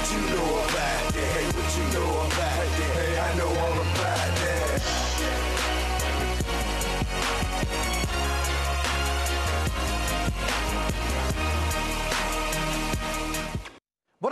what you know about it. Hey, what you know about it. Hey, I know all about it.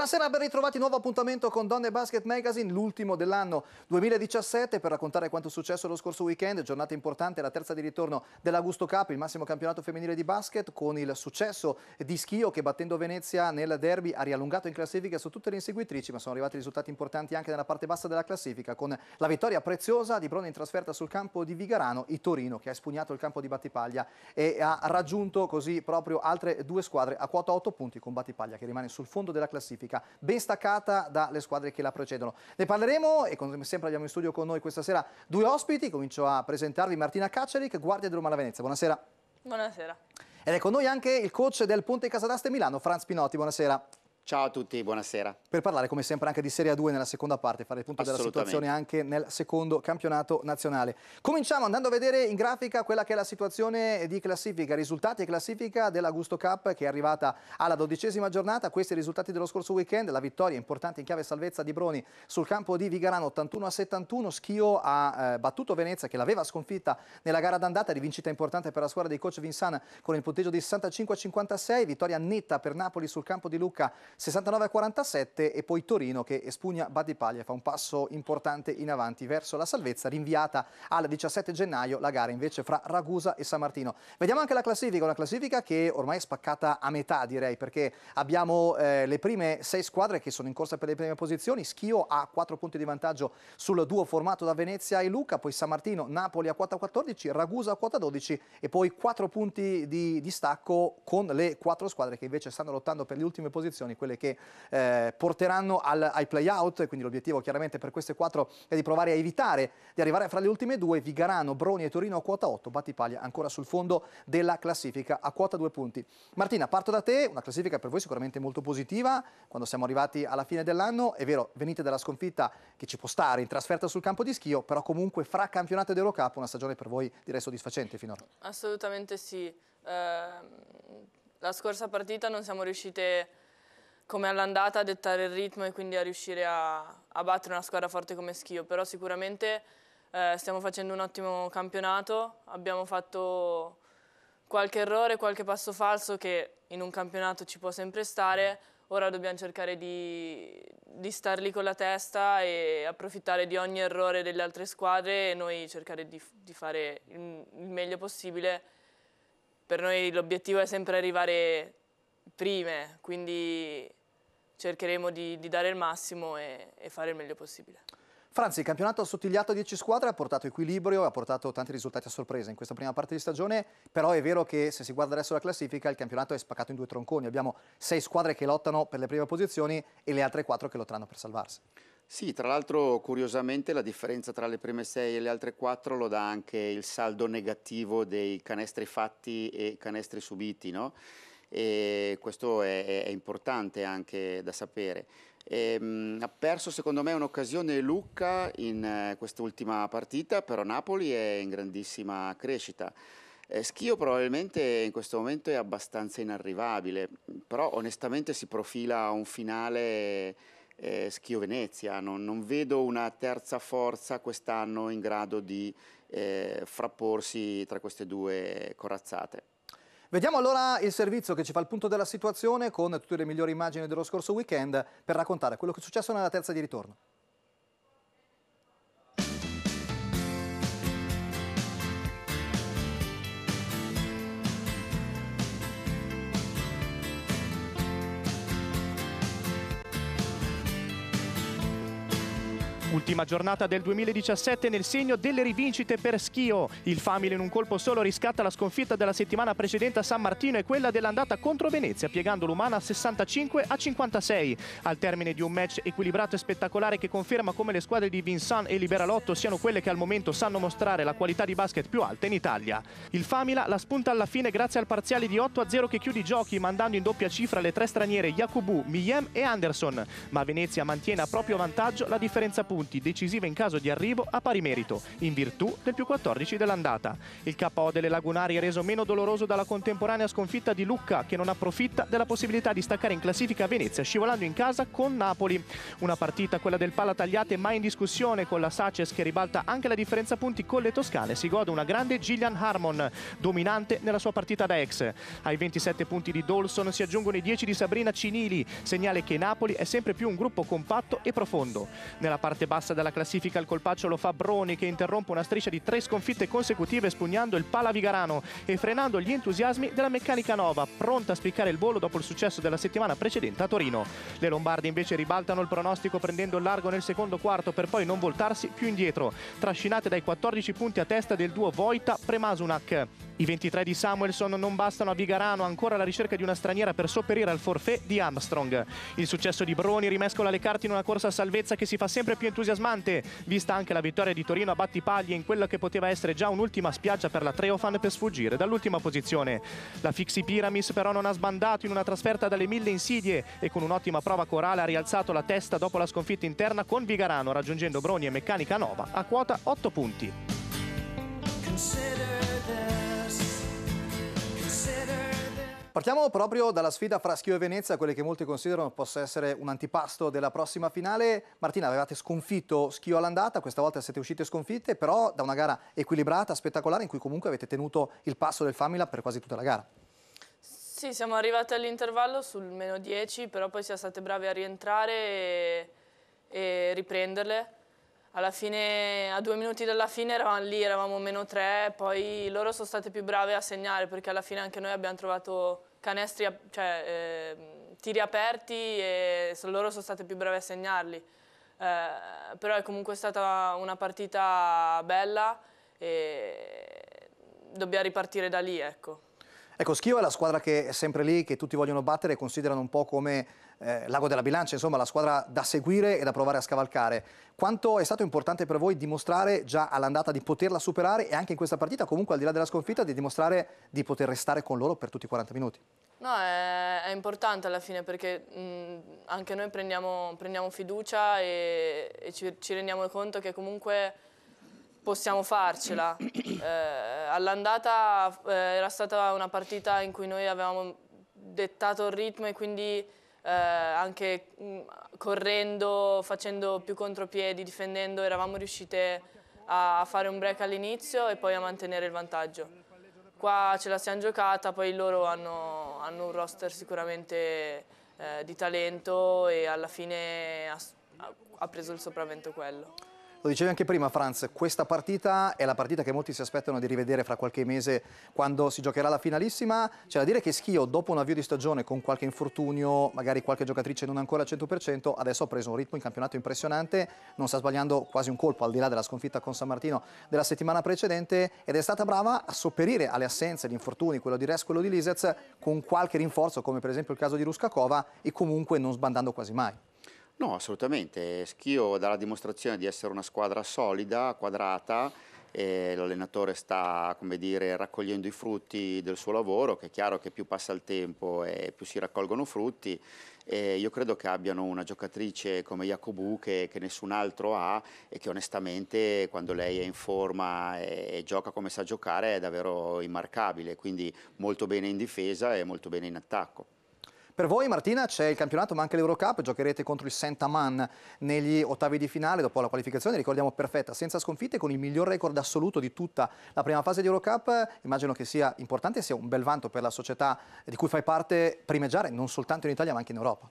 Buonasera, ben ritrovati. Nuovo appuntamento con Donne Basket Magazine, l'ultimo dell'anno 2017, per raccontare quanto è successo lo scorso weekend. Giornata importante, la terza di ritorno dell'Augusto Cup, il massimo campionato femminile di basket, con il successo di Schio che battendo Venezia nel derby ha riallungato in classifica su tutte le inseguitrici, ma sono arrivati risultati importanti anche nella parte bassa della classifica, con la vittoria preziosa di Brone in trasferta sul campo di Vigarano, il Torino, che ha espugnato il campo di Battipaglia e ha raggiunto così proprio altre due squadre a quota 8 punti con Battipaglia, che rimane sul fondo della classifica classifica, ben staccata dalle squadre che la precedono. Ne parleremo e come sempre abbiamo in studio con noi questa sera due ospiti, comincio a presentarvi Martina Cacciaric, guardia di Roma La Venezia. Buonasera. Buonasera. Ed è con noi anche il coach del Ponte Casadaste Milano, Franz Pinotti. Buonasera. Ciao a tutti, buonasera. Per parlare come sempre anche di Serie A2 nella seconda parte, fare il punto della situazione anche nel secondo campionato nazionale. Cominciamo andando a vedere in grafica quella che è la situazione di classifica, risultati e classifica della Gusto Cup che è arrivata alla dodicesima giornata, questi i risultati dello scorso weekend, la vittoria importante in chiave salvezza di Broni sul campo di Vigarano 81 a 71, Schio ha eh, battuto Venezia che l'aveva sconfitta nella gara d'andata, rivincita importante per la squadra dei coach Vinsana con il punteggio di 65 a 56, vittoria netta per Napoli sul campo di Lucca 69-47 e poi Torino che espugna Batipaglia, fa un passo importante in avanti verso la salvezza, rinviata al 17 gennaio la gara invece fra Ragusa e San Martino. Vediamo anche la classifica, una classifica che ormai è spaccata a metà direi, perché abbiamo eh, le prime sei squadre che sono in corsa per le prime posizioni, Schio ha 4 punti di vantaggio sul duo formato da Venezia e Luca, poi San Martino, Napoli a quota 14, Ragusa a quota 12 e poi 4 punti di distacco con le 4 squadre che invece stanno lottando per le ultime posizioni, quelle quelle che eh, porteranno al, ai playout. quindi l'obiettivo chiaramente per queste quattro è di provare a evitare di arrivare fra le ultime due, Vigarano, Broni e Torino a quota 8, Battipaglia ancora sul fondo della classifica a quota 2 punti. Martina, parto da te, una classifica per voi sicuramente molto positiva, quando siamo arrivati alla fine dell'anno, è vero, venite dalla sconfitta che ci può stare in trasferta sul campo di schio, però comunque fra campionato ed Eurocup una stagione per voi direi soddisfacente finora. Assolutamente sì. Eh, la scorsa partita non siamo riuscite come all'andata a dettare il ritmo e quindi a riuscire a, a battere una squadra forte come Schio, però sicuramente eh, stiamo facendo un ottimo campionato, abbiamo fatto qualche errore, qualche passo falso che in un campionato ci può sempre stare, ora dobbiamo cercare di, di star lì con la testa e approfittare di ogni errore delle altre squadre e noi cercare di, di fare il, il meglio possibile. Per noi l'obiettivo è sempre arrivare prime, quindi cercheremo di, di dare il massimo e, e fare il meglio possibile. Franzi, il campionato sottigliato a 10 squadre ha portato equilibrio, ha portato tanti risultati a sorpresa in questa prima parte di stagione, però è vero che se si guarda adesso la classifica il campionato è spaccato in due tronconi, abbiamo sei squadre che lottano per le prime posizioni e le altre quattro che lotteranno per salvarsi. Sì, tra l'altro curiosamente la differenza tra le prime sei e le altre quattro lo dà anche il saldo negativo dei canestri fatti e canestri subiti, no? e questo è, è importante anche da sapere. E, ehm, mh, ha perso secondo me un'occasione Lucca in eh, quest'ultima partita, però Napoli è in grandissima crescita. Eh, Schio probabilmente in questo momento è abbastanza inarrivabile, però onestamente si profila un finale eh, Schio-Venezia, non, non, vedo una terza forza quest'anno in grado di eh, frapporsi tra queste due corazzate. Vediamo allora il servizio che ci fa il punto della situazione con tutte le migliori immagini dello scorso weekend per raccontare quello che è successo nella terza di ritorno. Ultima giornata del 2017 nel segno delle rivincite per Schio. Il Family in un colpo solo riscatta la sconfitta della settimana precedente a San Martino e quella dell'andata contro Venezia, piegando l'Umana 65 a 56. Al termine di un match equilibrato e spettacolare che conferma come le squadre di Vincent e Liberalotto siano quelle che al momento sanno mostrare la qualità di basket più alta in Italia. Il Famila la spunta alla fine grazie al parziale di 8 a 0 che chiude i giochi, mandando in doppia cifra le tre straniere Jacobu, Millem e Anderson. Ma Venezia mantiene a proprio vantaggio la differenza punti punti, decisiva in caso di arrivo a pari merito, in virtù del più 14 dell'andata. Il KO delle Lagunari è reso meno doloroso dalla contemporanea sconfitta di Lucca, che non approfitta della possibilità di staccare in classifica Venezia, scivolando in casa con Napoli. Una partita, quella del pala tagliate, mai in discussione, con la Saces che ribalta anche la differenza punti con le Toscane. Si gode una grande Gillian Harmon, dominante nella sua partita da ex. Ai 27 punti di Dolson si aggiungono i 10 di Sabrina Cinili, segnale che Napoli è sempre più un gruppo compatto e profondo. Nella parte bassa Passa dalla classifica al colpaccio, lo fa Broni che interrompe una striscia di tre sconfitte consecutive spugnando il pala Vigarano e frenando gli entusiasmi della meccanica nova, pronta a spiccare il volo dopo il successo della settimana precedente a Torino. Le Lombardi invece ribaltano il pronostico prendendo il largo nel secondo quarto per poi non voltarsi più indietro, trascinate dai 14 punti a testa del duo Vojta-Premasunak. I 23 di Samuelson non bastano a Vigarano, ancora alla ricerca di una straniera per sopperire al forfè di Armstrong. Il successo di Broni rimescola le carte in una corsa a salvezza che si fa sempre più entusiasmante entusiasmante, vista anche la vittoria di Torino a Battipaglia in quella che poteva essere già un'ultima spiaggia per la Treofan per sfuggire dall'ultima posizione. La Fixi Piramis però non ha sbandato in una trasferta dalle mille insidie e con un'ottima prova corale ha rialzato la testa dopo la sconfitta interna con Vigarano, raggiungendo Broni e Meccanica Nova a quota 8 punti. Partiamo proprio dalla sfida fra Schio e Venezia, quelle che molti considerano possa essere un antipasto della prossima finale. Martina, avevate sconfitto Schio all'andata, questa volta siete uscite sconfitte, però da una gara equilibrata, spettacolare, in cui comunque avete tenuto il passo del Famila per quasi tutta la gara. Sì, siamo arrivati all'intervallo sul meno 10, però poi siamo state bravi a rientrare e, e riprenderle alla fine, a due minuti dalla fine eravamo lì, eravamo meno tre, poi loro sono state più brave a segnare perché alla fine anche noi abbiamo trovato canestri, cioè, eh, tiri aperti e loro sono state più brave a segnarli. Eh, però è comunque stata una partita bella e dobbiamo ripartire da lì, ecco. Ecco, Schio è la squadra che è sempre lì, che tutti vogliono battere e considerano un po' come eh, Lago della Bilancia, insomma la squadra da seguire e da provare a scavalcare. Quanto è stato importante per voi dimostrare già all'andata di poterla superare e anche in questa partita comunque al di là della sconfitta di dimostrare di poter restare con loro per tutti i 40 minuti? No, è, è importante alla fine perché mh, mm, anche noi prendiamo, prendiamo fiducia e, e ci, ci rendiamo conto che comunque possiamo farcela. Eh, all'andata eh, era stata una partita in cui noi avevamo dettato il ritmo e quindi eh, anche mm, correndo, facendo più contropiedi, difendendo, eravamo riuscite a fare un break all'inizio e poi a mantenere il vantaggio. Qua ce la siamo giocata, poi loro hanno, hanno un roster sicuramente eh, di talento e alla fine ha, ha preso il sopravvento quello. Lo dicevi anche prima, Franz, questa partita è la partita che molti si aspettano di rivedere fra qualche mese quando si giocherà la finalissima. C'è da dire che Schio, dopo un avvio di stagione con qualche infortunio, magari qualche giocatrice non ancora al 100%, adesso ha preso un ritmo in campionato impressionante, non sta sbagliando quasi un colpo, al di là della sconfitta con San Martino della settimana precedente, ed è stata brava a sopperire alle assenze, agli infortuni, quello di Res, quello di Lisez, con qualche rinforzo, come per esempio il caso di Ruskakova, e comunque non sbandando quasi mai. No, assolutamente. Schio dà la dimostrazione di essere una squadra solida, quadrata. l'allenatore sta dire, raccogliendo i frutti del suo lavoro, che è chiaro che più passa il tempo e più si raccolgono frutti. E io credo che abbiano una giocatrice come Jacobu che, che, nessun altro ha e che onestamente quando lei è in forma e, e, gioca come sa giocare è davvero immarcabile, quindi molto bene in difesa e molto bene in attacco. Per voi Martina c'è il campionato ma anche l'Eurocup, giocherete contro il Saint-Amand negli ottavi di finale dopo la qualificazione, ricordiamo perfetta, senza sconfitte con il miglior record assoluto di tutta la prima fase di Eurocup, immagino che sia importante e sia un bel vanto per la società di cui fai parte primeggiare non soltanto in Italia ma anche in Europa.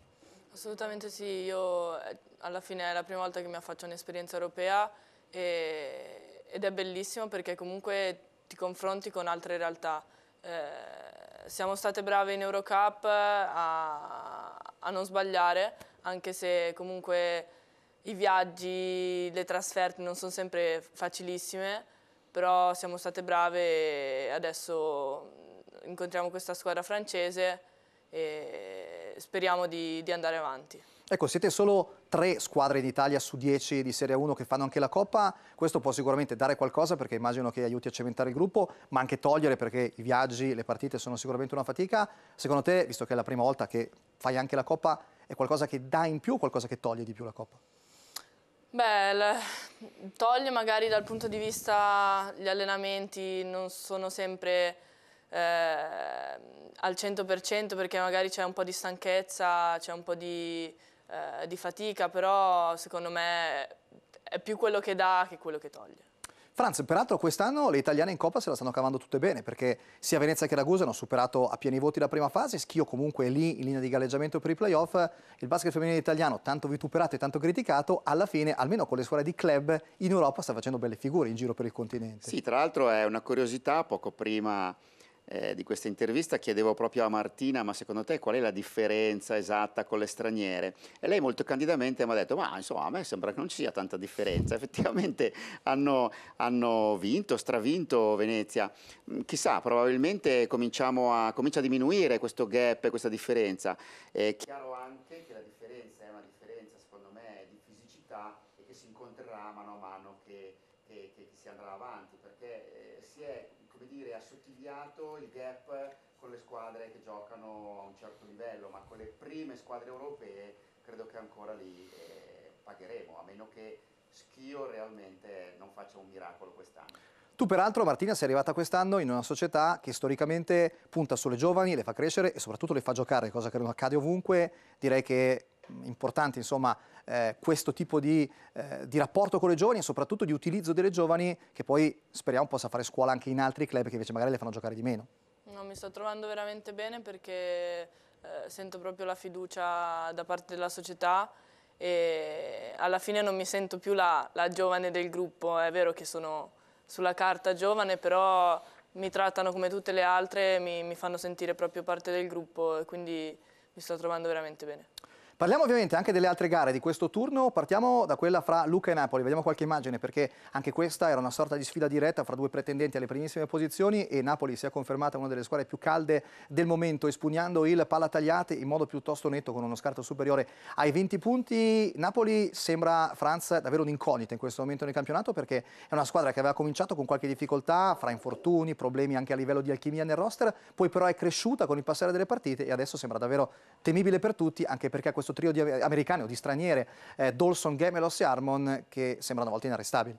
Assolutamente sì, io eh, alla fine è la prima volta che mi affaccio a un'esperienza europea e, ed è bellissimo perché comunque ti confronti con altre realtà. Eh, siamo state brave in Eurocup eh, a, a non sbagliare, anche se comunque i viaggi, le trasferte non sono sempre facilissime, però siamo state brave e adesso incontriamo questa squadra francese e speriamo di, di andare avanti. Ecco, siete solo tre squadre in Italia su 10 di Serie 1 che fanno anche la Coppa, questo può sicuramente dare qualcosa perché immagino che aiuti a cementare il gruppo, ma anche togliere perché i viaggi, le partite sono sicuramente una fatica. Secondo te, visto che è la prima volta che fai anche la Coppa, è qualcosa che dà in più o qualcosa che toglie di più la Coppa? Beh, toglie magari dal punto di vista gli allenamenti non sono sempre eh, al 100% perché magari c'è un po' di stanchezza, c'è un po' di eh, di fatica, però secondo me è più quello che dà che quello che toglie. Franz, peraltro quest'anno le italiane in Coppa se la stanno cavando tutte bene perché sia Venezia che Ragusa hanno superato a pieni voti la prima fase, Schio comunque è lì in linea di galleggiamento per i playoff, il basket femminile italiano tanto vituperato e tanto criticato, alla fine almeno con le squadre di club in Europa sta facendo belle figure in giro per il continente. Sì, tra l'altro è una curiosità, poco prima eh, di questa intervista chiedevo proprio a Martina, ma secondo te qual è la differenza esatta con le straniere? E lei molto candidamente mi ha detto, ma insomma a me sembra che non ci sia tanta differenza, effettivamente hanno, hanno vinto, stravinto Venezia, mm, chissà, probabilmente a, comincia a diminuire questo gap, questa differenza. È chiaro anche che la differenza è una differenza secondo me di fisicità e che si incontrerà mano a mano che, che, che si andrà avanti, perché eh, si è dire, assottigliato il gap con le squadre che giocano a un certo livello, ma con le prime squadre europee credo che ancora lì eh, pagheremo, a meno che Schio realmente non faccia un miracolo quest'anno. Tu peraltro Martina sei arrivata quest'anno in una società che storicamente punta sulle giovani, le fa crescere e soprattutto le fa giocare, cosa che non accade ovunque, direi che importante insomma, eh, questo tipo di, eh, di, rapporto con le giovani e soprattutto di utilizzo delle giovani che poi speriamo possa fare scuola anche in altri club che invece magari le fanno giocare di meno. No, mi sto trovando veramente bene perché eh, sento proprio la fiducia da parte della società e alla fine non mi sento più la, la giovane del gruppo, è vero che sono sulla carta giovane però mi trattano come tutte le altre, mi, mi fanno sentire proprio parte del gruppo e quindi mi sto trovando veramente bene. Parliamo ovviamente anche delle altre gare di questo turno, partiamo da quella fra Luca e Napoli, vediamo qualche immagine perché anche questa era una sorta di sfida diretta fra due pretendenti alle primissime posizioni e Napoli si è confermata una delle squadre più calde del momento, espugnando il tagliate in modo piuttosto netto con uno scarto superiore ai 20 punti. Napoli sembra Franz davvero un'incognita in questo momento nel campionato perché è una squadra che aveva cominciato con qualche difficoltà, fra infortuni, problemi anche a livello di alchimia nel roster, poi però è cresciuta con il passare delle partite e adesso sembra davvero temibile per tutti anche perché a questo questo trio di americani o di straniere, eh, Dolson, Gemelos e Harmon, che sembrano a volte inarrestabili.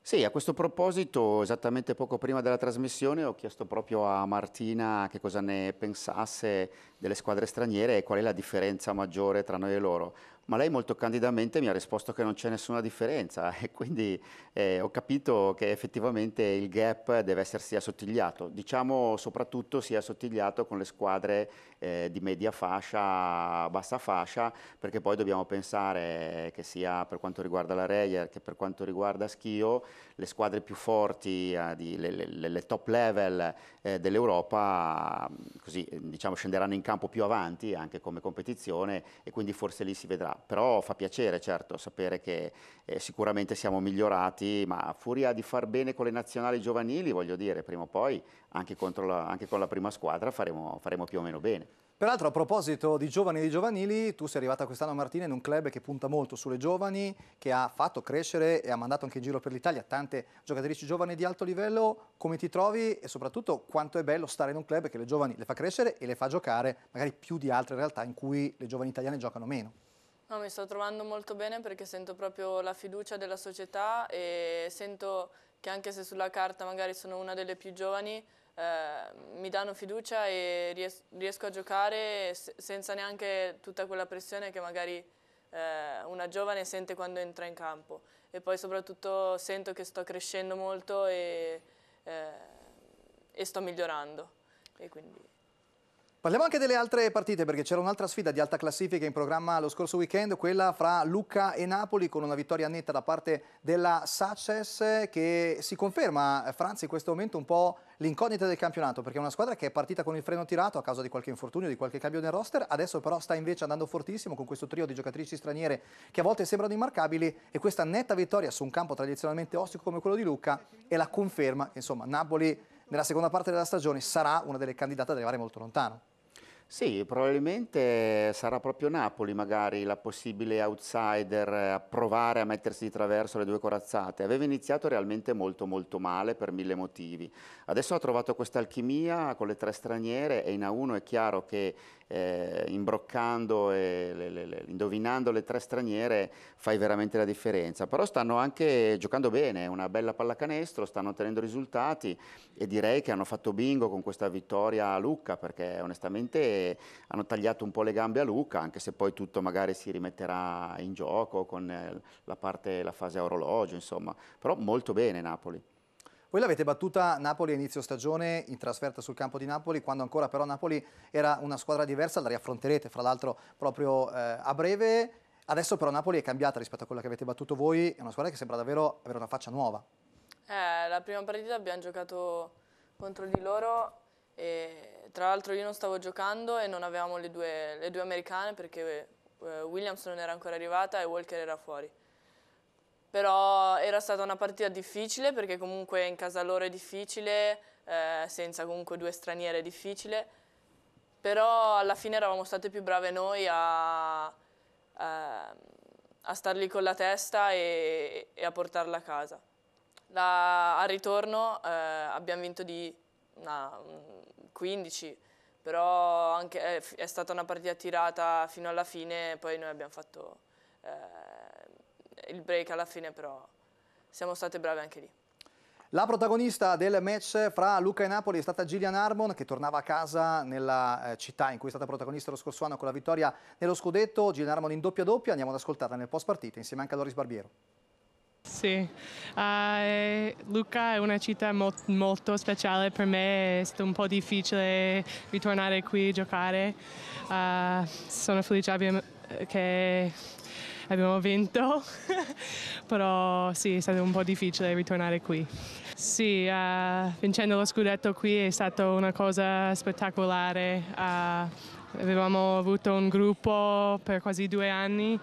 Sì, a questo proposito, esattamente poco prima della trasmissione ho chiesto proprio a Martina che cosa ne pensasse delle squadre straniere e qual è la differenza maggiore tra noi e loro ma lei molto candidamente mi ha risposto che non c'è nessuna differenza e quindi eh, ho capito che effettivamente il gap deve essersi assottigliato, diciamo soprattutto sia è assottigliato con le squadre eh, di media fascia, bassa fascia, perché poi dobbiamo pensare che sia per quanto riguarda la Reyer che per quanto riguarda Schio, le squadre più forti, eh, di, le, le, le, top level eh, dell'Europa, così diciamo scenderanno in campo più avanti anche come competizione e quindi forse lì si vedrà però fa piacere certo sapere che eh, sicuramente siamo migliorati, ma a furia di far bene con le nazionali giovanili, voglio dire, prima o poi anche, la, anche con la prima squadra faremo, faremo più o meno bene. Peraltro a proposito di giovani e di giovanili, tu sei arrivata quest'anno Martina in un club che punta molto sulle giovani, che ha fatto crescere e ha mandato anche in giro per l'Italia tante giocatrici giovani di alto livello, come ti trovi e soprattutto quanto è bello stare in un club che le giovani le fa crescere e le fa giocare magari più di altre realtà in cui le giovani italiane giocano meno. No, mi sto trovando molto bene perché sento proprio la fiducia della società e sento che anche se sulla carta magari sono una delle più giovani, eh, mi danno fiducia e ries riesco a giocare senza neanche tutta quella pressione che magari eh, una giovane sente quando entra in campo. E poi soprattutto sento che sto crescendo molto e, eh, e sto migliorando. E quindi... Parliamo anche delle altre partite perché c'era un'altra sfida di alta classifica in programma lo scorso weekend, quella fra Lucca e Napoli con una vittoria netta da parte della Saces che si conferma, eh, Franzi, in questo momento un po' l'incognita del campionato perché è una squadra che è partita con il freno tirato a causa di qualche infortunio, di qualche cambio nel roster, adesso però sta invece andando fortissimo con questo trio di giocatrici straniere che a volte sembrano immarcabili e questa netta vittoria su un campo tradizionalmente ostico come quello di Lucca è la conferma, insomma, Napoli nella seconda parte della stagione sarà una delle candidate ad arrivare molto lontano. Sì, probabilmente sarà proprio Napoli magari la possibile outsider a provare a mettersi di traverso le due corazzate. Aveva iniziato realmente molto molto male per mille motivi. Adesso ha trovato questa alchimia con le tre straniere e in A1 è chiaro che eh, imbroccando e le, le, le, indovinando le tre straniere fai veramente la differenza. Però stanno anche giocando bene, una bella pallacanestro, stanno ottenendo risultati e direi che hanno fatto bingo con questa vittoria a Lucca perché onestamente hanno tagliato un po' le gambe a Lucca anche se poi tutto magari si rimetterà in gioco con eh, la parte, la fase orologio insomma, però molto bene Napoli. Voi l'avete battuta Napoli a inizio stagione in trasferta sul campo di Napoli, quando ancora però Napoli era una squadra diversa, la riaffronterete fra l'altro proprio eh, a breve. Adesso però Napoli è cambiata rispetto a quella che avete battuto voi, è una squadra che sembra davvero avere una faccia nuova. Eh, la prima partita abbiamo giocato contro di loro e tra l'altro io non stavo giocando e non avevamo le due, le due americane perché eh, Williams non era ancora arrivata e Walker era fuori però era stata una partita difficile perché comunque in casa loro è difficile, eh, senza comunque due straniere è difficile, però alla fine eravamo state più brave noi a, a, ehm, a star lì con la testa e, e a portarla a casa. Da, al ritorno eh, abbiamo vinto di na, 15, però anche, è, eh, è, stata una partita tirata fino alla fine, poi noi abbiamo fatto... Eh, il break alla fine, però siamo state brave anche lì. La protagonista del match fra Luca e Napoli è stata Gillian Armon che tornava a casa nella eh, città in cui è stata protagonista lo scorso anno con la vittoria nello scudetto. Gillian Armon in doppia doppia, andiamo ad ascoltarla nel post partita insieme anche a Loris Barbiero. Sì, uh, Luca è una città mo molto speciale per me, è stato un po' difficile ritornare qui a giocare. Uh, sono felice che abbiamo vinto, però sì, è stato un po' difficile ritornare qui. Sì, uh, vincendo lo scudetto qui è stata una cosa spettacolare. Uh, avevamo avuto un gruppo per quasi due anni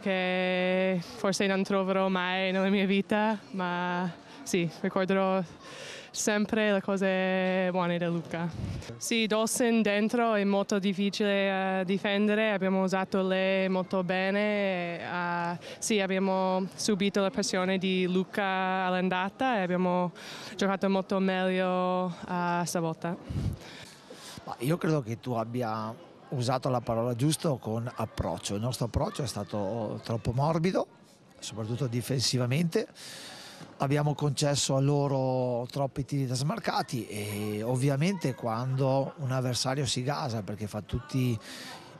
che forse non troverò mai nella mia vita, ma sì, ricorderò sempre le cose buone da Luca. Sì, Dawson dentro è molto difficile eh, difendere, abbiamo usato lei molto bene, e, eh, sì, abbiamo subito la pressione di Luca all'andata e abbiamo giocato molto meglio eh, stavolta. Ma io credo che tu abbia usato la parola giusta con approccio. Il nostro approccio è stato troppo morbido, soprattutto difensivamente abbiamo concesso a loro troppi tiri da smarcati e ovviamente quando un avversario si gasa perché fa tutti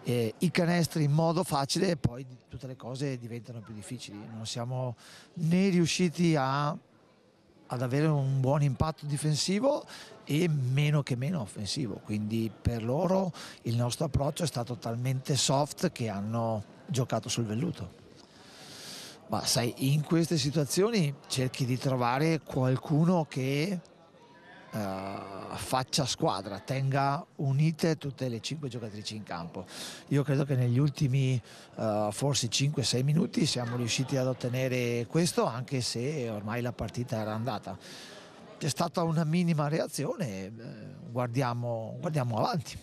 eh, i canestri in modo facile poi tutte le cose diventano più difficili non siamo né riusciti a, ad avere un buon impatto difensivo e meno che meno offensivo quindi per loro il nostro approccio è stato talmente soft che hanno giocato sul velluto ma sai, in queste situazioni cerchi di trovare qualcuno che Uh, faccia squadra, tenga unite tutte le cinque giocatrici in campo. Io credo che negli ultimi uh, forse 5-6 minuti siamo riusciti ad ottenere questo anche se ormai la partita era andata. C'è stata una minima reazione, eh, guardiamo, guardiamo avanti.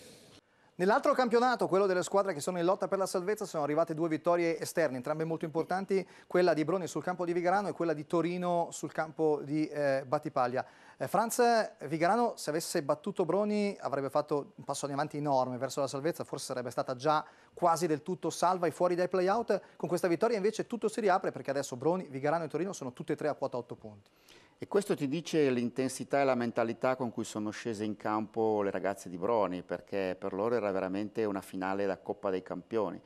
Nell'altro campionato, quello delle squadre che sono in lotta per la salvezza, sono arrivate due vittorie esterne, entrambe molto importanti, quella di Broni sul campo di Vigarano e quella di Torino sul campo di eh, Battipaglia. Eh, Franz Vigarano, se avesse battuto Broni, avrebbe fatto un passo in avanti enorme verso la salvezza, forse sarebbe stata già quasi del tutto salva e fuori dai playout. Con questa vittoria invece tutto si riapre perché adesso Broni, Vigarano e Torino sono tutte e tre a quota 8 punti. E questo ti dice l'intensità e la mentalità con cui sono scese in campo le ragazze di Broni, perché per loro era veramente una finale da Coppa dei Campioni.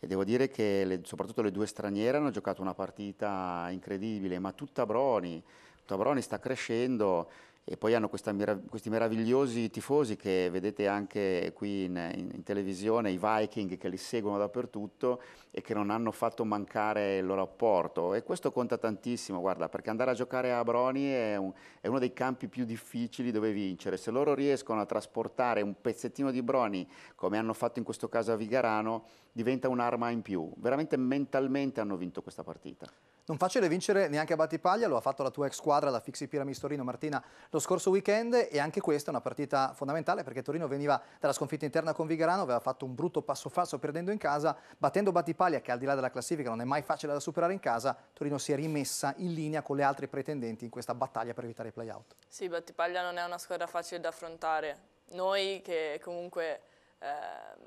E devo dire che le, soprattutto le due straniere hanno giocato una partita incredibile, ma tutta Broni, tutta Broni sta crescendo, e poi hanno merav- questi meravigliosi tifosi che vedete anche qui in, in, in, televisione, i Viking che li seguono dappertutto e che non hanno fatto mancare il loro apporto e questo conta tantissimo, guarda, perché andare a giocare a Broni è, un, è uno dei campi più difficili dove vincere, se loro riescono a trasportare un pezzettino di Broni come hanno fatto in questo caso a Vigarano, diventa un'arma in più, veramente mentalmente hanno vinto questa partita non facile vincere neanche a Battipaglia, lo ha fatto la tua ex squadra, la Fixi Piramis Torino Martina, lo scorso weekend e anche questa è una partita fondamentale perché Torino veniva dalla sconfitta interna con Vigarano, aveva fatto un brutto passo falso perdendo in casa, battendo Battipaglia che al di là della classifica non è mai facile da superare in casa, Torino si è rimessa in linea con le altre pretendenti in questa battaglia per evitare i playout. Sì, Battipaglia non è una squadra facile da affrontare, noi che comunque eh,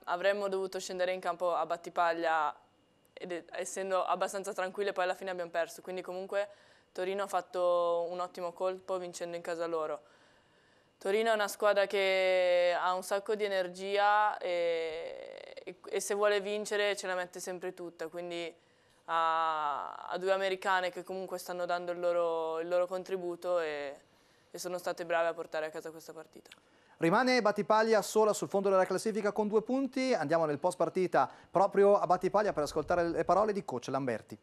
avremmo dovuto scendere in campo a Battipaglia ed essendo abbastanza tranquille poi alla fine abbiamo perso, quindi comunque Torino ha fatto un ottimo colpo vincendo in casa loro. Torino è una squadra che ha un sacco di energia e, e, e se vuole vincere ce la mette sempre tutta, quindi a, a due americane che comunque stanno dando il loro, il loro contributo e, e sono state brave a portare a casa questa partita. Rimane Battipaglia sola sul fondo della classifica con due punti. Andiamo nel post partita proprio a Battipaglia per ascoltare le parole di coach Lamberti.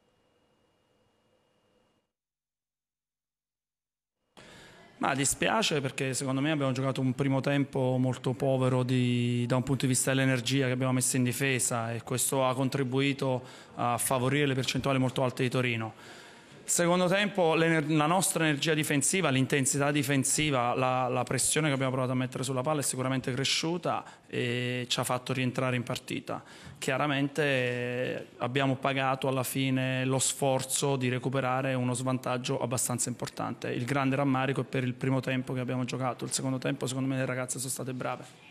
Ma dispiace perché secondo me abbiamo giocato un primo tempo molto povero di, da un punto di vista dell'energia che abbiamo messo in difesa e questo ha contribuito a favorire le percentuali molto alte di Torino. Secondo tempo la nostra energia difensiva, l'intensità difensiva, la, la, pressione che abbiamo provato a mettere sulla palla è sicuramente cresciuta e ci ha fatto rientrare in partita. Chiaramente abbiamo pagato alla fine lo sforzo di recuperare uno svantaggio abbastanza importante. Il grande rammarico è per il primo tempo che abbiamo giocato, il secondo tempo secondo me le ragazze sono state brave.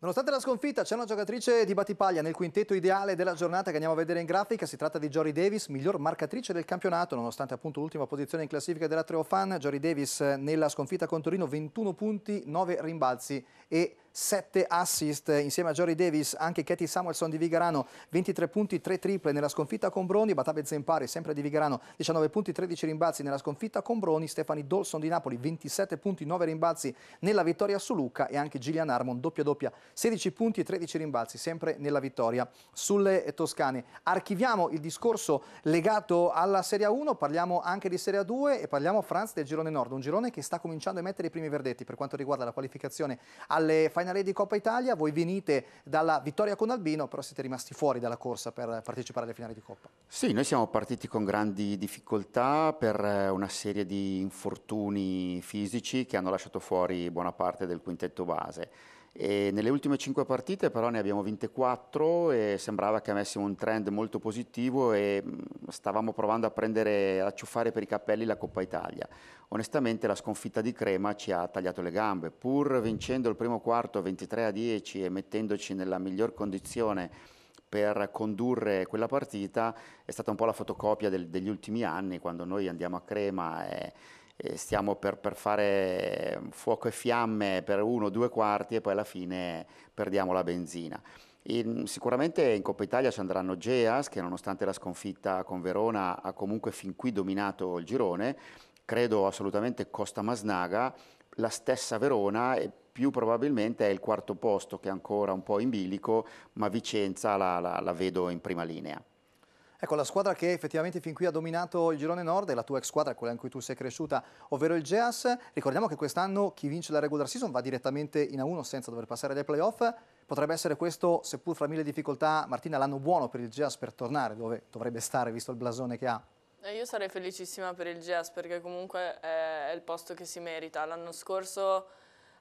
Nonostante la sconfitta c'è una giocatrice di Battipaglia nel quintetto ideale della giornata che andiamo a vedere in grafica, si tratta di Jory Davis, miglior marcatrice del campionato nonostante appunto l'ultima posizione in classifica della Treofan, Jory Davis eh, nella sconfitta con Torino 21 punti, 9 rimbalzi e 7 assist insieme a Jory Davis, anche Katie Samuelson di Vigarano, 23 punti, 3 triple nella sconfitta con Broni, Batabe Zempari sempre di Vigarano, 19 punti, 13 rimbalzi nella sconfitta con Broni, Stefani Dolson di Napoli, 27 punti, 9 rimbalzi nella vittoria su Lucca e anche Gillian Armon, doppia doppia, 16 punti 13 rimbalzi sempre nella vittoria sulle Toscane. Archiviamo il discorso legato alla Serie 1, parliamo anche di Serie 2 e parliamo Franz del girone nord, un girone che sta cominciando a emettere i primi verdetti per quanto riguarda la qualificazione alle Final Eight di Coppa Italia, voi venite dalla vittoria con Albino, però siete rimasti fuori dalla corsa per partecipare alle finali di Coppa. Sì, noi siamo partiti con grandi difficoltà per eh, una serie di infortuni fisici che hanno lasciato fuori buona parte del quintetto base. E nelle ultime 5 partite però ne abbiamo vinte 4 e sembrava che avessimo un trend molto positivo e mm, stavamo provando a prendere, a ciuffare per i capelli la Coppa Italia. Onestamente la sconfitta di Crema ci ha tagliato le gambe, pur vincendo il primo quarto 23 a 10 e mettendoci nella miglior condizione per condurre quella partita, è stata un po' la fotocopia del, degli ultimi anni quando noi andiamo a Crema e stiamo per, per, fare fuoco e fiamme per uno o due quarti e poi alla fine perdiamo la benzina. In, sicuramente in Coppa Italia ci andranno Geas che nonostante la sconfitta con Verona ha comunque fin qui dominato il girone, credo assolutamente Costa Masnaga, la stessa Verona e più probabilmente è il quarto posto che è ancora un po' in bilico, ma Vicenza la, la, la vedo in prima linea. Ecco, la squadra che effettivamente fin qui ha dominato il girone nord è la tua ex squadra, quella in cui tu sei cresciuta, ovvero il Geas. Ricordiamo che quest'anno chi vince la regular season va direttamente in A1 senza dover passare dai playoff. Potrebbe essere questo, seppur fra mille difficoltà, Martina, l'anno buono per il Geas per tornare dove dovrebbe stare, visto il blasone che ha. Eh, io sarei felicissima per il Geas perché comunque è il posto che si merita. L'anno scorso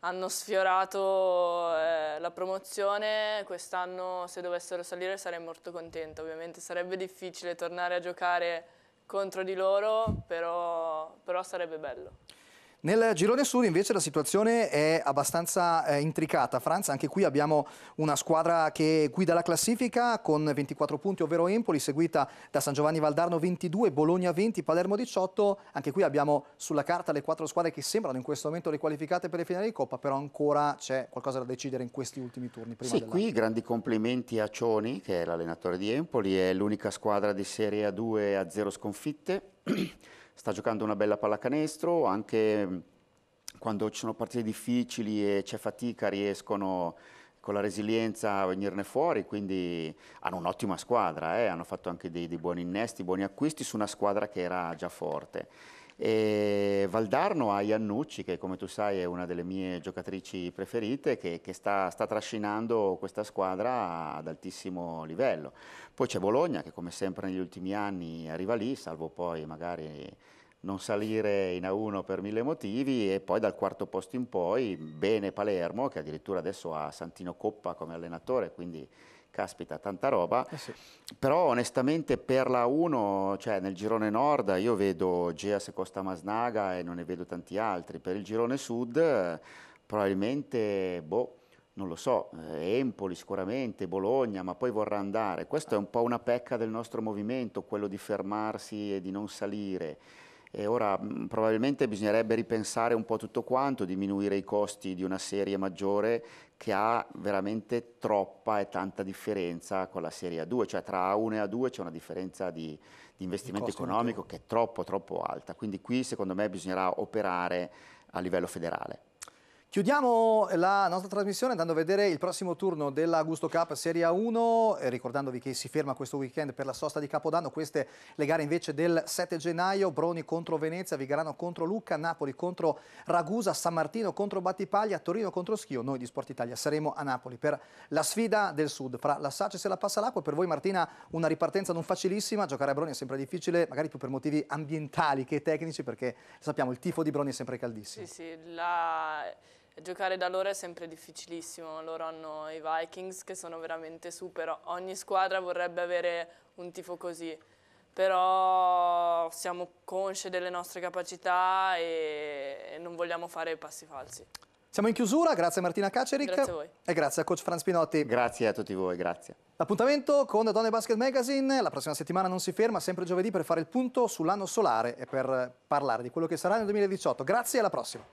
hanno sfiorato eh, la promozione, quest'anno se dovessero salire sarei molto contenta, ovviamente sarebbe difficile tornare a giocare contro di loro, però, però sarebbe bello. Nel girone sud invece la situazione è abbastanza eh, intricata. Franza, anche qui abbiamo una squadra che guida la classifica con 24 punti, ovvero Empoli, seguita da San Giovanni Valdarno 22, Bologna 20, Palermo 18. Anche qui abbiamo sulla carta le quattro squadre che sembrano in questo momento riqualificate per le finali di Coppa, però ancora c'è qualcosa da decidere in questi ultimi turni. sì, qui grandi complimenti a Cioni, che è l'allenatore di Empoli, è l'unica squadra di Serie A2 a zero sconfitte. sta giocando una bella pallacanestro, anche mm, quando ci sono partite difficili e c'è fatica riescono con la resilienza a venirne fuori, quindi hanno un'ottima squadra, eh? hanno fatto anche dei, dei buoni innesti, buoni acquisti su una squadra che era già forte. E Valdarno ha Iannucci, che come tu sai è una delle mie giocatrici preferite, che, che sta, sta, trascinando questa squadra ad altissimo livello. Poi c'è Bologna, che come sempre negli ultimi anni arriva lì, salvo poi magari non salire in A1 per mille motivi e poi dal quarto posto in poi bene Palermo che addirittura adesso ha Santino Coppa come allenatore quindi caspita, tanta roba. Eh sì. Però onestamente per la 1, cioè nel girone nord, io vedo Gea se Costa Masnaga e non ne vedo tanti altri. Per il girone sud, probabilmente, boh, non lo so, eh, Empoli sicuramente, Bologna, ma poi vorrà andare. Questa è un po' una pecca del nostro movimento, quello di fermarsi e di non salire. E ora mm, probabilmente bisognerebbe ripensare un po' tutto quanto, diminuire i costi di una serie maggiore che ha veramente troppa e tanta differenza con la serie A2, cioè tra A1 e A2 c'è una differenza di, di investimento economico che è troppo troppo alta, quindi qui secondo me bisognerà operare a livello federale. Chiudiamo la nostra trasmissione andando a vedere il prossimo turno della Gusto Cup Serie 1, eh, ricordandovi che si ferma questo weekend per la sosta di Capodanno, queste le gare invece del 7 gennaio, Broni contro Venezia, Vigarano contro Lucca, Napoli contro Ragusa, San Martino contro Battipaglia, Torino contro Schio, noi di Sport Italia saremo a Napoli per la sfida del Sud, fra la Saces e la Passa l'Acqua, per voi Martina una ripartenza non facilissima, giocare a Broni è sempre difficile, magari più per motivi ambientali che tecnici, perché sappiamo il tifo di Broni è sempre caldissimo. Sì, sì, la giocare da loro è sempre difficilissimo, loro hanno i Vikings che sono veramente super, ogni squadra vorrebbe avere un tifo così, però siamo consci delle nostre capacità e non vogliamo fare passi falsi. Siamo in chiusura, grazie a Martina Caceric. Grazie a voi. E grazie a coach Franz Pinotti. Grazie a tutti voi, grazie. L'appuntamento con Donne Basket Magazine la prossima settimana non si ferma, sempre giovedì per fare il punto sull'anno solare e per parlare di quello che sarà nel 2018. Grazie e alla prossima.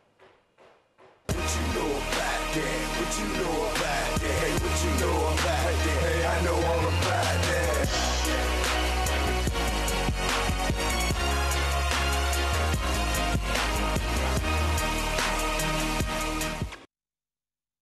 know about that? What you know about that? Hey, what you know about that? Hey, I know I'm